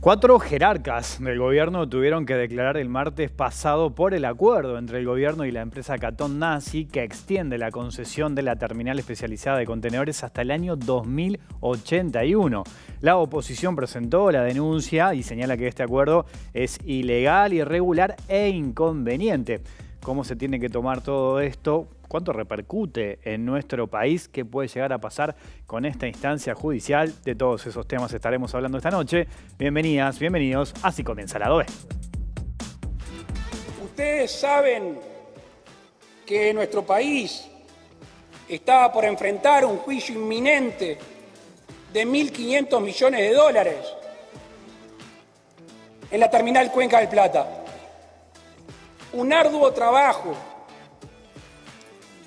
Cuatro jerarcas del gobierno tuvieron que declarar el martes pasado por el acuerdo entre el gobierno y la empresa Catón Nazi que extiende la concesión de la terminal especializada de contenedores hasta el año 2081. La oposición presentó la denuncia y señala que este acuerdo es ilegal, irregular e inconveniente. ¿Cómo se tiene que tomar todo esto? cuánto repercute en nuestro país, qué puede llegar a pasar con esta instancia judicial. De todos esos temas estaremos hablando esta noche. Bienvenidas, bienvenidos. Así comienza la DOE. Ustedes saben que nuestro país estaba por enfrentar un juicio inminente de 1.500 millones de dólares en la terminal Cuenca del Plata. Un arduo trabajo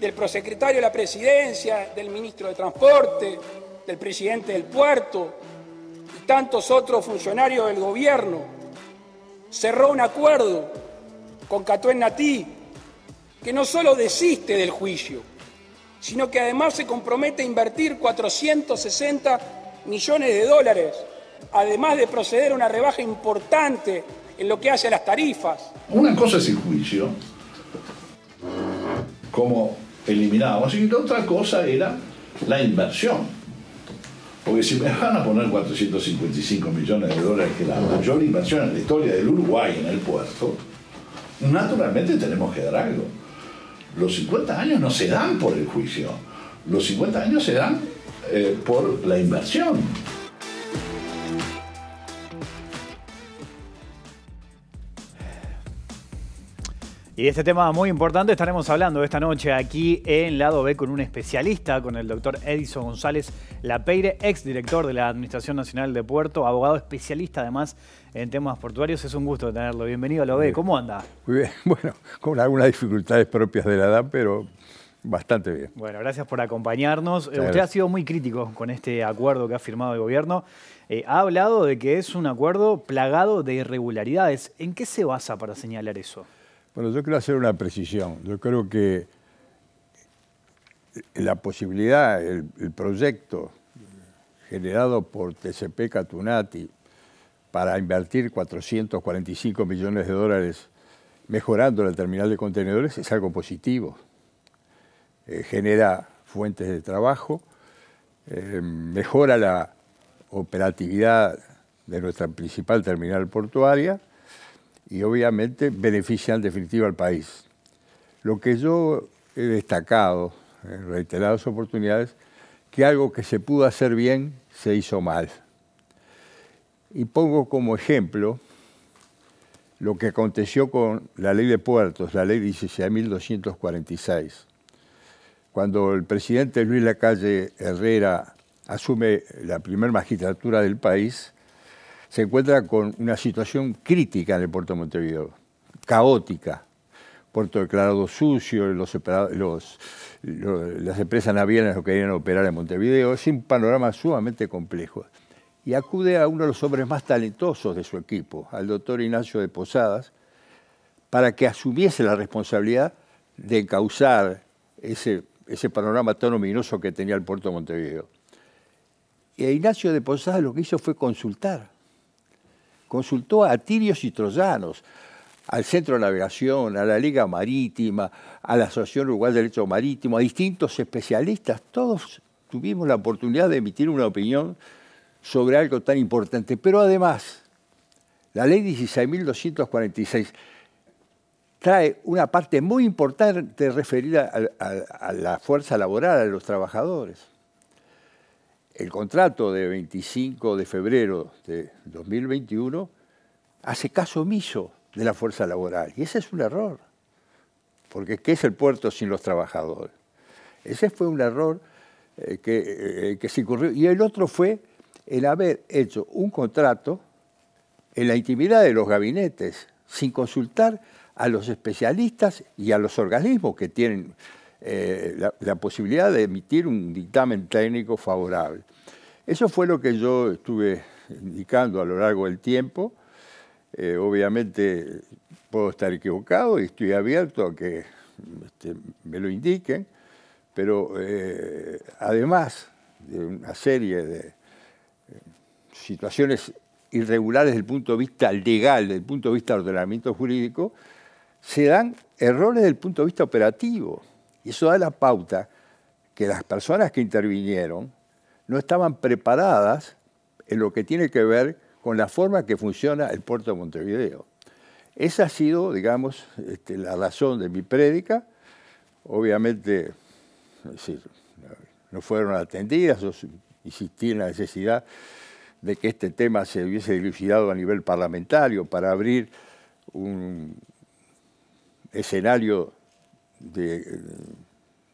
del prosecretario de la presidencia, del ministro de Transporte, del presidente del puerto y tantos otros funcionarios del gobierno. Cerró un acuerdo con Catuén Natí que no solo desiste del juicio, sino que además se compromete a invertir 460 millones de dólares, además de proceder a una rebaja importante en lo que hace a las tarifas. Una cosa es el juicio, como eliminábamos. Y la otra cosa era la inversión. Porque si me van a poner 455 millones de dólares, que es la mayor inversión en la historia del Uruguay en el puerto, naturalmente tenemos que dar algo. Los 50 años no se dan por el juicio, los 50 años se dan eh, por la inversión. Y de este tema muy importante estaremos hablando esta noche aquí en Lado B con un especialista, con el doctor Edison González Lapeire, exdirector de la Administración Nacional de Puerto, abogado especialista además en temas portuarios. Es un gusto tenerlo. Bienvenido a Lado B. ¿Cómo anda? Muy bien, bueno, con algunas dificultades propias de la edad, pero Bastante bien. Bueno, gracias por acompañarnos. Usted ha sido muy crítico con este acuerdo que ha firmado el gobierno. Eh, ha hablado de que es un acuerdo plagado de irregularidades. ¿En qué se basa para señalar eso? Bueno, yo quiero hacer una precisión. Yo creo que la posibilidad, el, proyecto generado por TCP Catunati para invertir 445 millones de dólares mejorando la terminal de contenedores es algo positivo. Eh, genera fuentes de trabajo, eh, mejora la operatividad de nuestra principal terminal portuaria y obviamente beneficia en definitiva al país. Lo que yo he destacado en reiteradas oportunidades, que algo que se pudo hacer bien se hizo mal. Y pongo como ejemplo lo que aconteció con la ley de puertos, la ley 16.246. Cuando el presidente Luis Lacalle Herrera asume la primera magistratura del país, se encuentra con una situación crítica en el puerto de Montevideo, caótica. Puerto declarado sucio, los, los, las empresas navieras no querían operar en Montevideo, es un panorama sumamente complejo. Y acude a uno de los hombres más talentosos de su equipo, al doctor Ignacio de Posadas, para que asumiese la responsabilidad de causar ese, ese panorama tan ominoso que tenía el puerto de Montevideo. a Ignacio de Posadas lo que hizo fue consultar consultó a tirios y troyanos, al Centro de Navegación, a la Liga Marítima, a la Asociación Uruguay de Derecho Marítimo, a distintos especialistas, todos tuvimos la oportunidad de emitir una opinión sobre algo tan importante. Pero además, la ley 16.246 trae una parte muy importante referida a, la fuerza laboral, a los trabajadores el contrato de 25 de febrero de 2021 hace caso omiso de la fuerza laboral. Y ese es un error, porque ¿qué es el puerto sin los trabajadores? Ese fue un error eh, que, eh, eh, que, se incurrió. Y el otro fue el haber hecho un contrato en la intimidad de los gabinetes, sin consultar a los especialistas y a los organismos que tienen eh, la, posibilidad de emitir un dictamen técnico favorable. Eso fue lo que yo estuve indicando a lo largo del tiempo. Eh, obviamente puedo estar equivocado y estoy abierto a que este, me lo indiquen, pero eh, además de una serie de situaciones irregulares desde el punto de vista legal, desde el punto de vista del ordenamiento jurídico, se dan errores desde el punto de vista operativo. Y eso da la pauta que las personas que intervinieron no estaban preparadas en lo que tiene que ver con la forma que funciona el puerto de Montevideo. Esa ha sido, digamos, este, la razón de mi prédica. Obviamente, no fueron atendidas, existía la necesidad de que este tema se hubiese dilucidado a nivel parlamentario para abrir un escenario de eh,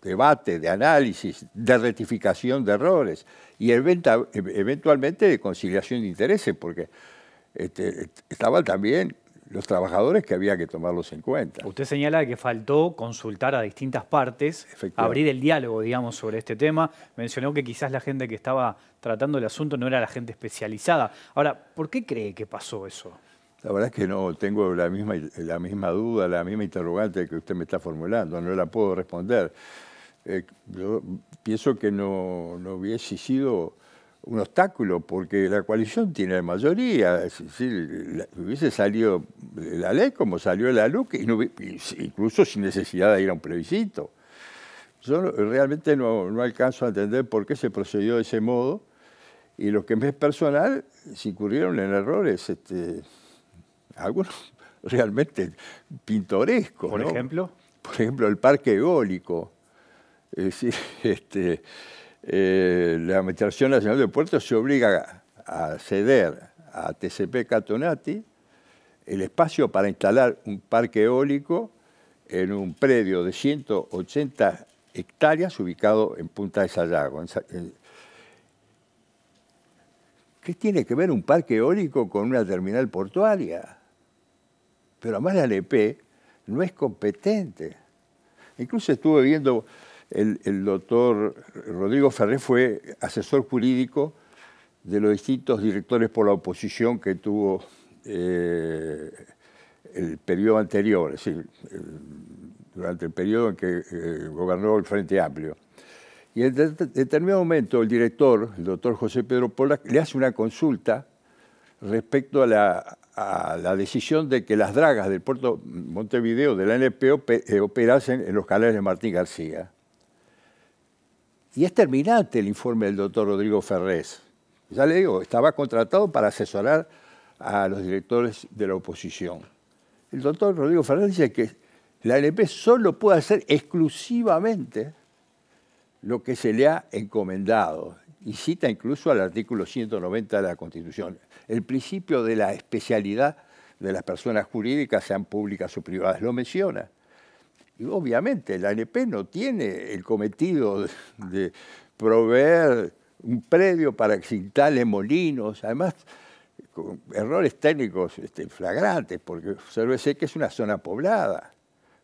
debate, de análisis, de rectificación de errores y e, eventualmente de conciliación de intereses, porque este, estaban también los trabajadores que había que tomarlos en cuenta. Usted señala que faltó consultar a distintas partes, abrir el diálogo, digamos, sobre este tema. Mencionó que quizás la gente que estaba tratando el asunto no era la gente especializada. Ahora, ¿por qué cree que pasó eso? La verdad es que no tengo la misma, la misma duda, la misma interrogante que usted me está formulando, no la puedo responder. Eh, yo pienso que no, no, hubiese sido un obstáculo, porque la coalición tiene mayoría, hubiese salido la ley como salió la LUC, incluso sin necesidad de ir a un plebiscito. Yo realmente no, alcanzo a entender por qué se procedió de ese modo, y los que me es personal, si incurrieron en errores. Este, algunos realmente pintorescos. ¿Por ejemplo? Por ejemplo, el parque eólico. Este, eh, la Administración Nacional de Puerto se obliga a ceder a TCP Catonati el espacio para instalar un parque eólico en un predio de 180 hectáreas ubicado en Punta de Sayago. ¿Qué tiene que ver un parque eólico con una terminal portuaria? Pero además la LP no es competente. Incluso estuve viendo, el, doctor Rodrigo Ferré fue asesor jurídico de los distintos directores por la oposición que tuvo eh, el periodo anterior, es decir, durante el periodo en que eh, gobernó el Frente Amplio. Y en determinado momento el director, el doctor José Pedro Pola, le hace una consulta respecto a la, a la decisión de que las dragas del puerto Montevideo de la NPO eh, operasen en los canales de Martín García. Y es terminante el informe del doctor Rodrigo Ferrés. Ya le digo, estaba contratado para asesorar a los directores de la oposición. El doctor Rodrigo Ferrés dice que la NP solo puede hacer exclusivamente lo que se le ha encomendado y cita incluso al artículo 190 de la Constitución. El principio de la especialidad de las personas jurídicas, sean públicas o privadas, lo menciona. Y obviamente la ANP no tiene el cometido de proveer un predio para que se molinos, además errores técnicos este, flagrantes, porque observe que es una zona poblada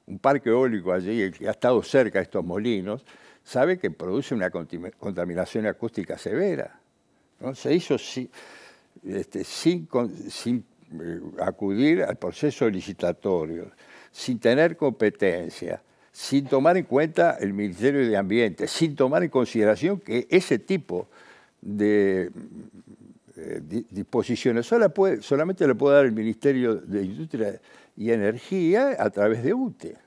un parque eólico allí, el que ha estado cerca de estos molinos, sabe que produce una contaminación acústica severa. ¿no? Se hizo este, sin, eh, acudir al proceso licitatorio, sin tener competencia, sin tomar en cuenta el Ministerio de Ambiente, sin tomar en consideración que ese tipo de eh, disposiciones solamente le puede dar el Ministerio de Industria y Energía a través de UTE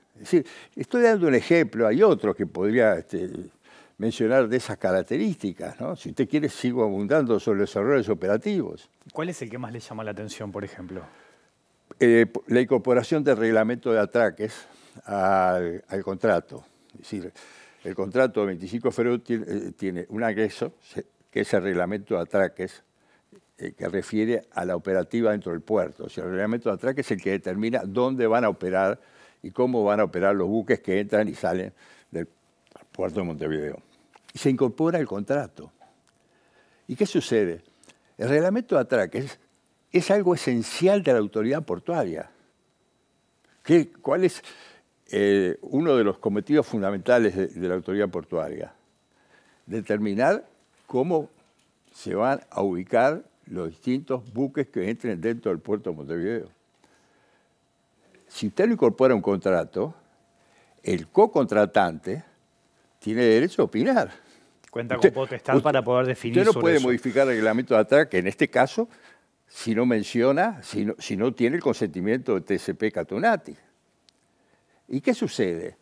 estoy dando un ejemplo, hay otros que podría este, mencionar de esas características, Si usted quiere, sigo abundando sobre los errores operativos. ¿Cuál es el que más le llama la atención, por ejemplo? Eh, la incorporación del reglamento de atraques al, contrato. Es decir, el contrato 25 de tiene, eh, tiene, un agreso, que es el reglamento de atraques, eh, que refiere a la operativa dentro del puerto. el reglamento de atraques es el que determina dónde van a operar y cómo van a operar los buques que entran y salen del puerto de Montevideo. Y se incorpora el contrato. ¿Y qué sucede? El reglamento de atraques es algo esencial de la autoridad portuaria. ¿Qué, ¿Cuál es eh, uno de los cometidos fundamentales de la autoridad portuaria? Determinar cómo se van a ubicar los distintos buques que entren dentro del puerto de Montevideo si usted lo incorpora un contrato, el cocontratante tiene derecho a opinar. Cuenta con potestad para poder definir. Usted no puede modificar el reglamento de atrás que en este caso, si no menciona, si no, tiene el consentimiento de TCP Catunati. ¿Y qué sucede?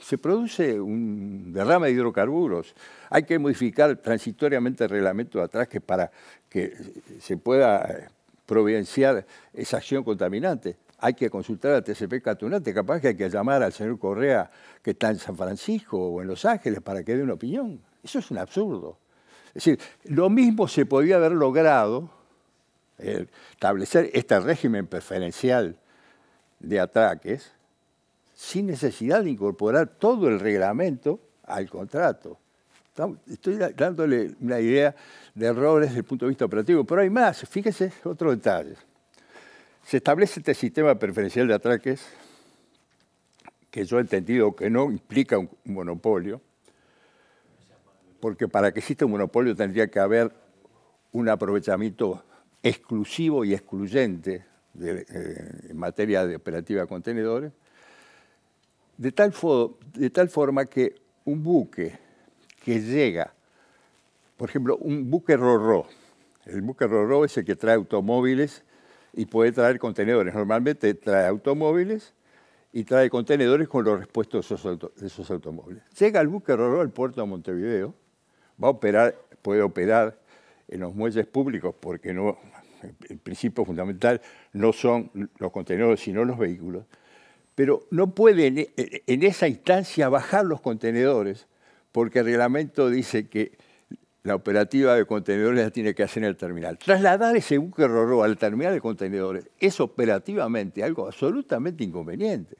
Se produce un derrame de hidrocarburos. Hay que modificar transitoriamente el reglamento de atrás que para que se pueda eh, providenciar esa acción contaminante hay que consultar a TCP Catunate, capaz que hay que llamar al señor Correa que está en San Francisco o en Los Ángeles para que dé una opinión. Eso es un absurdo. Es decir, lo mismo se podía haber logrado eh, establecer este régimen preferencial de ataques sin necesidad de incorporar todo el reglamento al contrato. Estoy dándole una idea de errores desde el punto de vista operativo, pero hay más, fíjese otro detalle. Se establece este sistema preferencial de atraques, que yo he entendido que no implica un monopolio, porque para que exista un monopolio tendría que haber un aprovechamiento exclusivo y excluyente de, eh, en materia de operativa de contenedores, de tal, forma que un buque que llega, por ejemplo, un buque RORO, el buque RORO es el que trae automóviles y puede traer contenedores. Normalmente trae automóviles y trae contenedores con los repuestos de esos, automóviles. Llega el buque roló al puerto de Montevideo, va a operar, puede operar en los muelles públicos porque no, el principio fundamental no son los contenedores sino los vehículos, pero no puede en esa instancia bajar los contenedores porque el reglamento dice que la operativa de contenedores la tiene que hacer en el terminal. Trasladar ese buque RORO al terminal de contenedores es operativamente algo absolutamente inconveniente.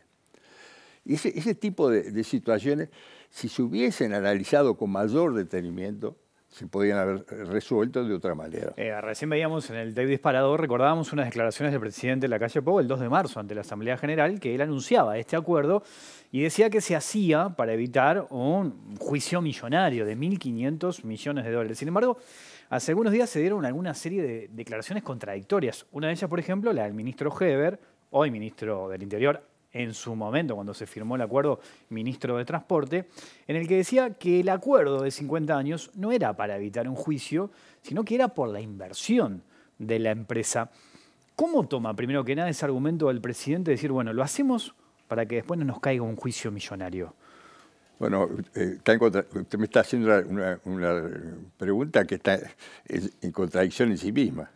Y ese, tipo de situaciones, si se hubiesen analizado con mayor detenimiento, se podían haber eh, resuelto de otra manera. Eh, recién veíamos en el Tec disparador, recordábamos unas declaraciones del presidente de la calle Pou el 2 de marzo ante la Asamblea General, que él anunciaba este acuerdo y decía que se hacía para evitar un juicio millonario de 1.500 millones de dólares. Sin embargo, hace algunos días se dieron alguna serie de declaraciones contradictorias. Una de ellas, por ejemplo, la del ministro Heber, hoy ministro del Interior, en su momento, cuando se firmó el acuerdo, ministro de Transporte, en el que decía que el acuerdo de 50 años no era para evitar un juicio, sino que era por la inversión de la empresa. ¿Cómo toma primero que nada ese argumento del presidente de decir, bueno, lo hacemos para que después no nos caiga un juicio millonario? Bueno, eh, usted me está haciendo una pregunta que está en contradicción en sí misma.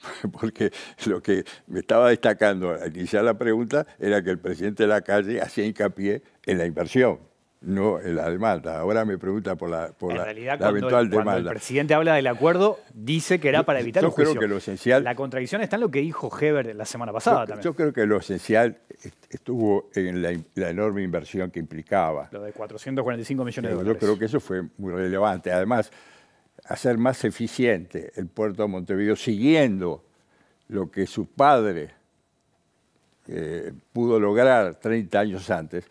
porque lo que me estaba destacando al iniciar la pregunta era que el presidente de la calle hacía hincapié en la inversión, no en la demanda. Ahora me pregunta por la, por la, realidad, la el, presidente habla del acuerdo, dice que era para evitar yo La contradicción está en lo que dijo Heber la semana pasada también. Yo creo que lo esencial estuvo en la, la enorme inversión que implicaba. Lo de 445 millones de dólares. Yo creo que eso fue muy relevante. Además hacer más eficiente el puerto de Montevideo, siguiendo lo que su padre eh, pudo lograr 30 años antes,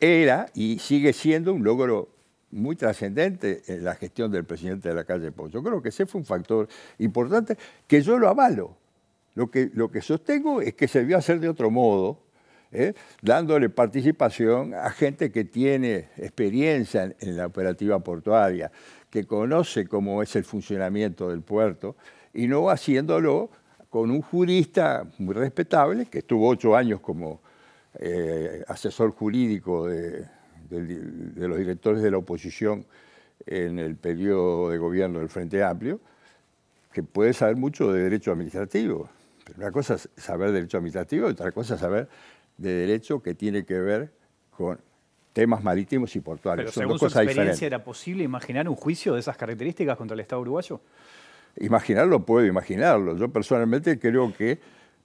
era y sigue siendo un logro muy trascendente en la gestión del presidente de la calle Pozo, Yo creo que ese fue un factor importante que yo lo avalo. Lo que, lo que sostengo es que se a hacer de otro modo, ¿eh? dándole participación a gente que tiene experiencia en la operativa portuaria, que conoce cómo es el funcionamiento del puerto, y no haciéndolo con un jurista muy respetable, que estuvo ocho años como eh, asesor jurídico de, los directores de la oposición en el periodo de gobierno del Frente Amplio, que puede saber mucho de derecho administrativo. Pero una cosa es saber derecho administrativo y otra cosa es saber de derecho que tiene que ver con temas marítimos y portuarios. Pero según su experiencia, ¿era posible imaginar un juicio de esas características contra el Estado uruguayo? Imaginarlo puedo imaginarlo. Yo personalmente creo que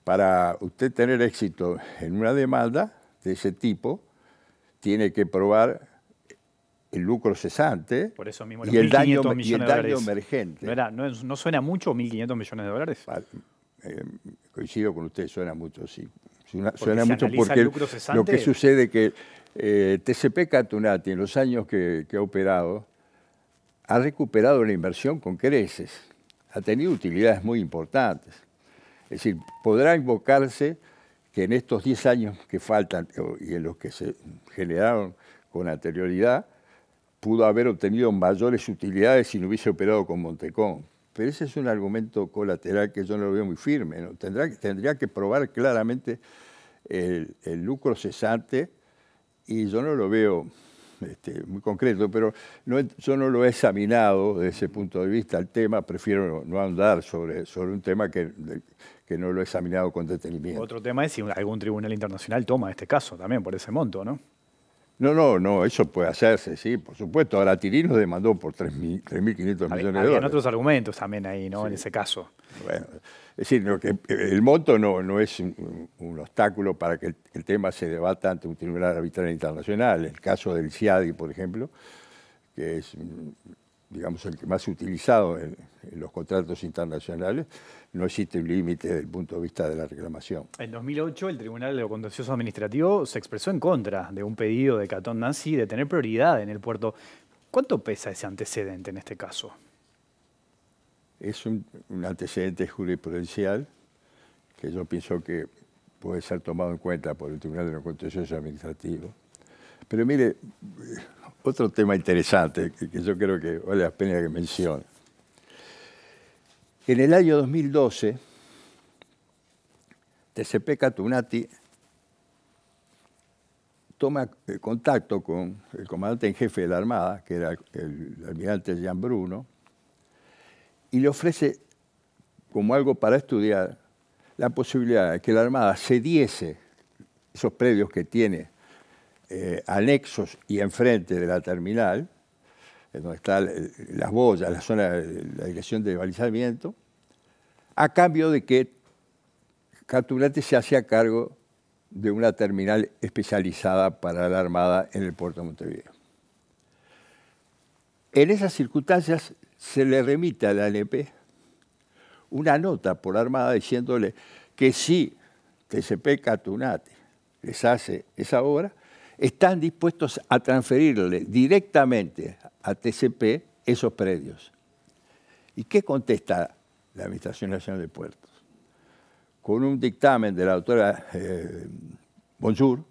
para usted tener éxito en una demanda de ese tipo, tiene que probar el lucro cesante y, el daño, emergente. ¿No, suena mucho 1.500 millones de dólares? Ah, eh, coincido con usted, suena mucho, sí. Suena, mucho porque lo que sucede que eh, TCP Catunati, en los años que, ha operado, ha recuperado la inversión con creces, ha tenido utilidades muy importantes. Es decir, podrá invocarse que en estos 10 años que faltan eh, y en los que se generaron con anterioridad, pudo haber obtenido mayores utilidades si no hubiese operado con Montecón. Pero ese es un argumento colateral que yo no lo veo muy firme. tendría que probar claramente el, el lucro cesante y yo no lo veo este, muy concreto, pero no, yo no lo he examinado desde ese punto de vista el tema, prefiero no andar sobre, sobre un tema que, que no lo he examinado con detenimiento. Otro tema es si algún tribunal internacional toma este caso también por ese monto, ¿no? No, no, no, eso puede hacerse, sí, por supuesto. Ahora Tirino demandó por 3.500 millones de dólares. Habían otros argumentos también ahí, ¿no? En ese caso. Bueno, es decir, eh, el monto no, es un, obstáculo para que el, tema se debata ante un tribunal arbitral internacional. El caso del CIADI, por ejemplo, que es digamos, el que más utilizado en, los contratos internacionales, no existe un límite desde el punto de vista de la reclamación. En 2008, el Tribunal de lo Contencioso Administrativo se expresó en contra de un pedido de Catón Nancy de tener prioridad en el puerto. ¿Cuánto pesa ese antecedente en este caso? Es un, antecedente jurisprudencial que yo pienso que puede ser tomado en cuenta por el Tribunal de los Contencioso Administrativos. Pero mire, otro tema interesante que, yo creo que vale la pena que mencione. En el año 2012, TCP Catunati toma eh, contacto con el comandante en jefe de la Armada, que era el, almirante Jean Bruno, y le ofrece como algo para estudiar la posibilidad de que la Armada cediese esos predios que tiene eh, anexos y enfrente de la terminal, en donde están eh, las boyas, la zona de la dirección de balizamiento, a cambio de que Caturate se hacía cargo de una terminal especializada para la Armada en el puerto de Montevideo. En esas circunstancias se le remite a la ANP una nota por Armada diciéndole que si TCP Catunate les hace esa obra, están dispuestos a transferirle directamente a TCP esos predios. ¿Y qué contesta la Administración Nacional de Puertos? Con un dictamen de la doctora eh, Bonjour,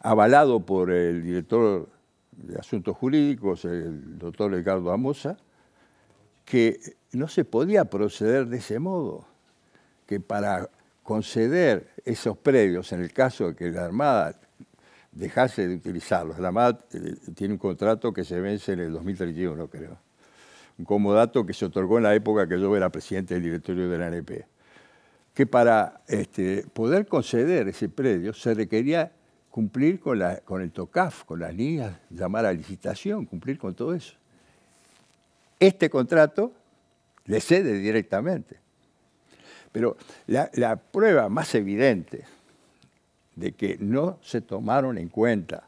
avalado por el director de Asuntos Jurídicos, el doctor Ricardo Amosa, que no se podía proceder de ese modo, que para conceder esos predios, en el caso de que la Armada dejase de utilizarlos, la Armada eh, tiene un contrato que se vence en el 2031, creo, un comodato que se otorgó en la época que yo era presidente del directorio de la ANP, que para este, poder conceder ese predio se requería cumplir con, la, con el TOCAF, con las líneas, llamar a licitación, cumplir con todo eso. Este contrato le cede directamente. Pero la, prueba más evidente de que no se tomaron en cuenta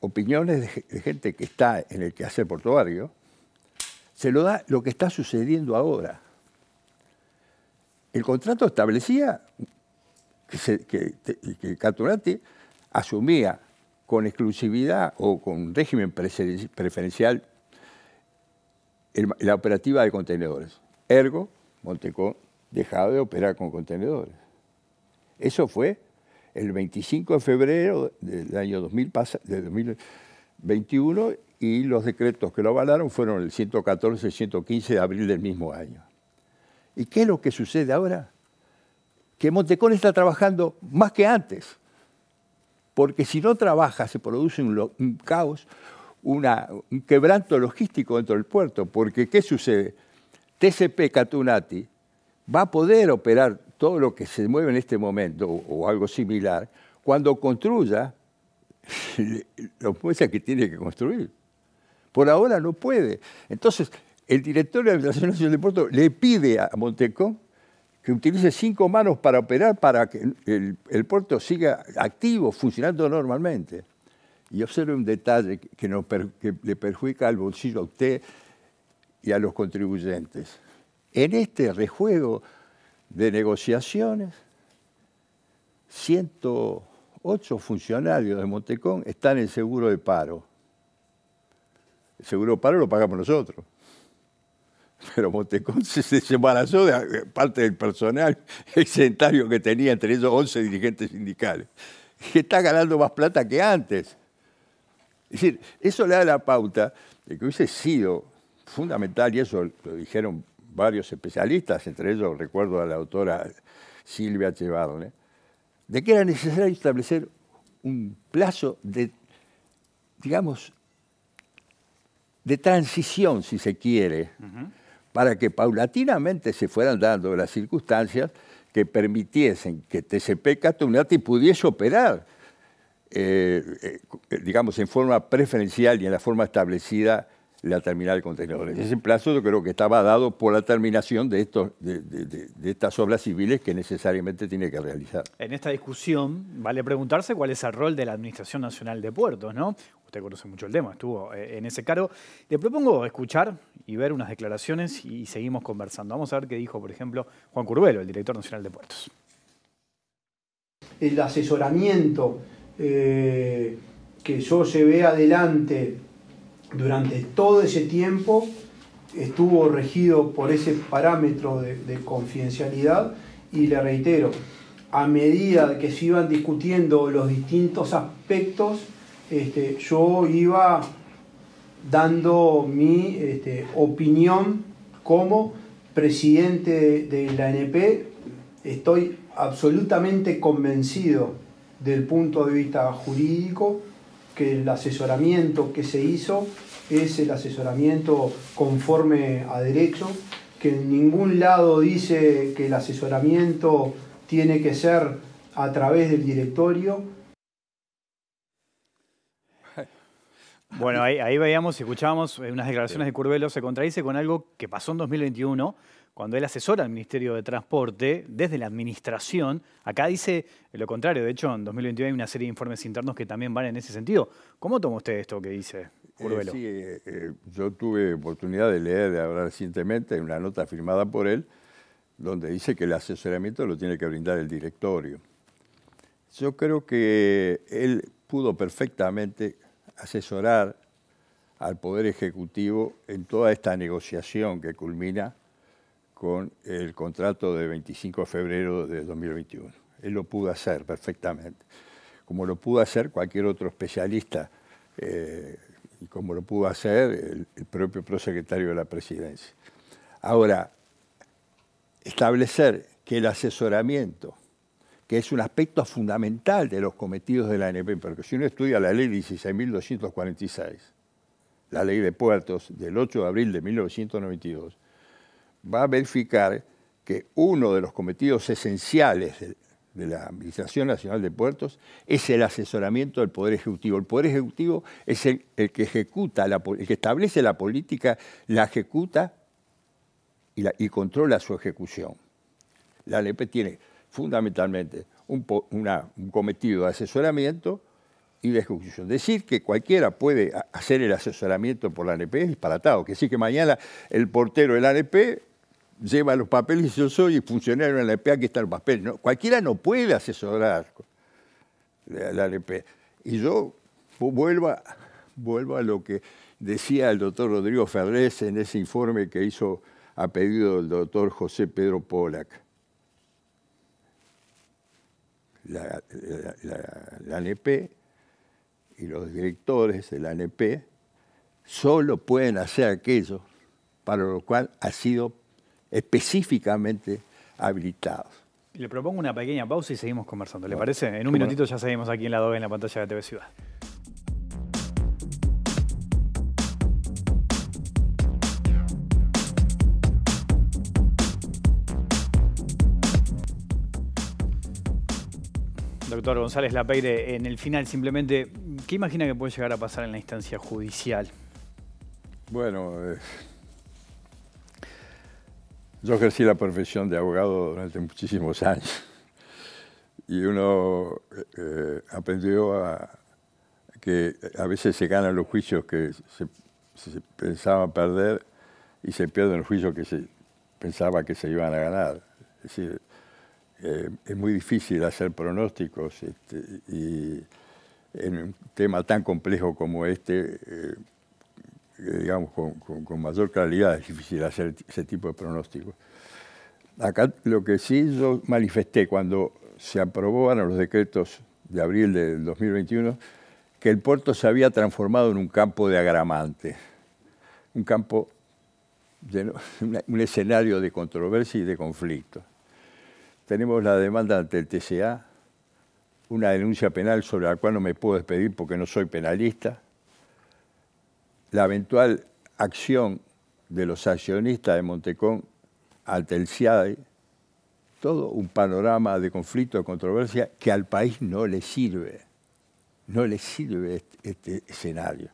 opiniones de, de gente que está en el quehacer portuario, se lo da lo que está sucediendo ahora. El contrato establecía que, asumía con exclusividad o con régimen preferencial la operativa de contenedores. Ergo, Montecón dejaba de operar con contenedores. Eso fue el 25 de febrero del año 2000, de 2021 y los decretos que lo avalaron fueron el 114 y el 115 de abril del mismo año. ¿Y qué es lo que sucede ahora? que Montecón está trabajando más que antes, porque si no trabaja se produce un, caos, un quebranto logístico dentro del puerto, porque ¿qué sucede? TCP Catunati va a poder operar todo lo que se mueve en este momento o, algo similar cuando construya lo que tiene que construir. Por ahora no puede. Entonces, el director de la Administración Nacional de Puerto le pide a Montecón que utilice cinco manos para operar para que el, puerto siga activo, funcionando normalmente. Y observe un detalle que, nos, que le perjudica al bolsillo a usted y a los contribuyentes. En este rejuego de negociaciones, 108 funcionarios de Montecón están en seguro de paro. El seguro de paro lo pagamos nosotros. Pero Montecón se, desembarazó de parte del personal exentario que tenía, entre ellos 11 dirigentes sindicales, que está ganando más plata que antes. Es decir, eso le da la pauta de que hubiese sido fundamental, y eso lo dijeron varios especialistas, entre ellos recuerdo a la autora Silvia Chevarne, de que era necesario establecer un plazo de, digamos, de transición, si se quiere, para que paulatinamente se fueran dando las circunstancias que permitiesen que TCP Catunati pudiese operar, eh, eh, digamos, en forma preferencial y en la forma establecida la terminal de contenedores. Ese plazo yo creo que estaba dado por la terminación de, estos, de, estas obras civiles que necesariamente tiene que realizar. En esta discusión vale preguntarse cuál es el rol de la Administración Nacional de Puertos, ¿no? Usted conoce mucho el tema, estuvo eh, en ese cargo. Le propongo escuchar y ver unas declaraciones y seguimos conversando. Vamos a ver qué dijo, por ejemplo, Juan Curbelo, el director nacional de Puertos. El asesoramiento eh, que yo llevé adelante durante todo ese tiempo estuvo regido por ese parámetro de, confidencialidad y le reitero, a medida que se iban discutiendo los distintos aspectos, este, yo iba dando mi este, opinión como presidente de, de la NP. Estoy absolutamente convencido del punto de vista jurídico que el asesoramiento que se hizo es el asesoramiento conforme a derecho, que en ningún lado dice que el asesoramiento tiene que ser a través del directorio. Bueno, ahí, veíamos y escuchábamos eh, unas declaraciones de Curbelo, se contradice con algo que pasó en 2021 cuando él asesora al Ministerio de Transporte desde la Administración, acá dice lo contrario. De hecho, en 2021 hay una serie de informes internos que también van en ese sentido. ¿Cómo toma usted esto que dice eh, Urbelo? sí, eh, eh, yo tuve oportunidad de leer de hablar recientemente una nota firmada por él donde dice que el asesoramiento lo tiene que brindar el directorio. Yo creo que él pudo perfectamente asesorar al Poder Ejecutivo en toda esta negociación que culmina con el contrato de 25 de febrero de 2021. Él lo pudo hacer perfectamente, como lo pudo hacer cualquier otro especialista eh, y como lo pudo hacer el, el propio prosecretario de la presidencia. Ahora, establecer que el asesoramiento, que es un aspecto fundamental de los cometidos de la ANP, porque si uno estudia la ley 16.246, la ley de puertos del 8 de abril de 1992, va a verificar que uno de los cometidos esenciales de, la Administración Nacional de Puertos es el asesoramiento del Poder Ejecutivo. El Poder Ejecutivo es el, que ejecuta, la, el que establece la política, la ejecuta y, controla su ejecución. La ANP e tiene fundamentalmente un, cometido de asesoramiento y de ejecución. Decir que cualquiera puede hacer el asesoramiento por la ANP e es disparatado. Que sí que mañana el portero del ANP e lleva los papeles, y yo soy funcionario en la ANP, e aquí está el papel. ¿no? Cualquiera no puede asesorar la, la e Y yo vuelvo a, a lo que decía el doctor Rodrigo Ferrés en ese informe que hizo a pedido del doctor José Pedro Polak. La, la, la, ANP y los directores de la ANP solo pueden hacer aquello para lo cual ha sido específicamente habilitados. Le propongo una pequeña pausa y seguimos conversando. ¿Le parece? En un minutito ya seguimos aquí en la 2 en la pantalla de TV Ciudad. Doctor González Lapeire, en el final simplemente, ¿qué imagina que puede llegar a pasar en la instancia judicial? Bueno, eh, yo ejercí la profesión de abogado durante muchísimos años y uno eh, eh, aprendió a que a veces se ganan los juicios que se, pensaba perder y se pierden los juicios que se pensaba que se iban a ganar. Es decir, eh, es muy difícil hacer pronósticos este, y en un tema tan complejo como este, digamos, con, mayor claridad, es difícil hacer ese tipo de pronósticos. Acá lo que sí yo manifesté cuando se aprobaron los decretos de abril del 2021, que el puerto se había transformado en un campo de agramante un campo, un escenario de controversia y de conflicto. Tenemos la demanda ante el TCA, una denuncia penal sobre la cual no me puedo despedir porque no soy penalista, la eventual acción de los accionistas de Montecón ante el e, todo un panorama de conflicto, de controversia, que al país no le sirve. No le sirve este, este, escenario.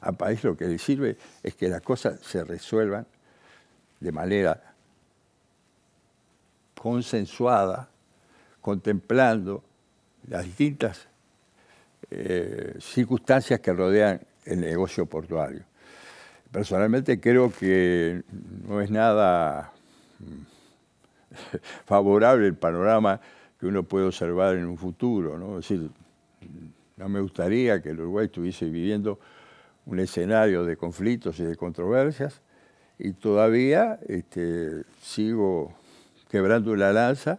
Al país lo que le sirve es que las cosas se resuelvan de manera consensuada, contemplando las distintas eh, circunstancias que rodean el negocio portuario. Personalmente creo que no es nada mm, favorable el panorama que uno puede observar en un futuro. ¿no? Es decir, no me gustaría que el Uruguay estuviese viviendo un escenario de conflictos y de controversias y todavía este, sigo quebrando la lanza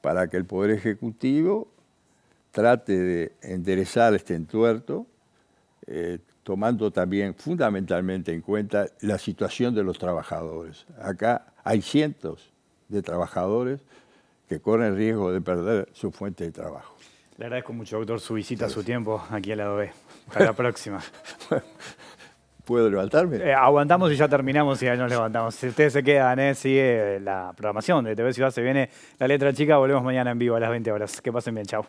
para que el Poder Ejecutivo trate de enderezar este entuerto eh, tomando también fundamentalmente en cuenta la situación de los trabajadores. Acá hay cientos de trabajadores que corren riesgo de perder su fuente de trabajo. Le agradezco mucho, doctor, su visita, su tiempo aquí al lado B. Hasta la próxima. ¿Puedo levantarme? Eh, aguantamos y ya terminamos y ya nos levantamos. Si ustedes se quedan, eh, sigue la programación de TV Ciudad. Se viene la letra chica. Volvemos mañana en vivo a las 20 horas. Que pasen bien, chao.